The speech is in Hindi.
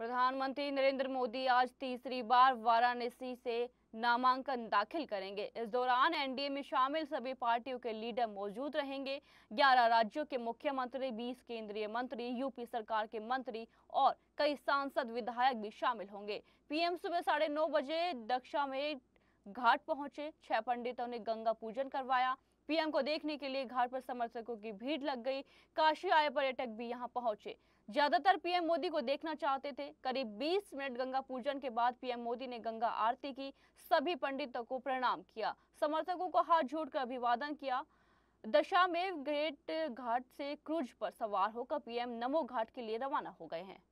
प्रधानमंत्री नरेंद्र मोदी आज तीसरी बार वाराणसी से नामांकन दाखिल करेंगे इस दौरान एनडीए में शामिल सभी पार्टियों के लीडर मौजूद रहेंगे 11 राज्यों के मुख्यमंत्री 20 केंद्रीय मंत्री यूपी सरकार के मंत्री और कई सांसद विधायक भी शामिल होंगे पीएम सुबह साढ़े नौ बजे दक्षा में घाट पहुंचे छह पंडितों ने गंगा पूजन करवाया पीएम को देखने के लिए घाट पर समर्थकों की भीड़ लग गई काशी आए पर्यटक भी यहाँ पहुंचे ज्यादातर पीएम मोदी को देखना चाहते थे करीब 20 मिनट गंगा पूजन के बाद पीएम मोदी ने गंगा आरती की सभी पंडितों को प्रणाम किया समर्थकों को हाथ जोड़कर अभिवादन किया दशामेव ग्रेट घाट से क्रूज पर सवार होकर पीएम नमो घाट के लिए रवाना हो गए हैं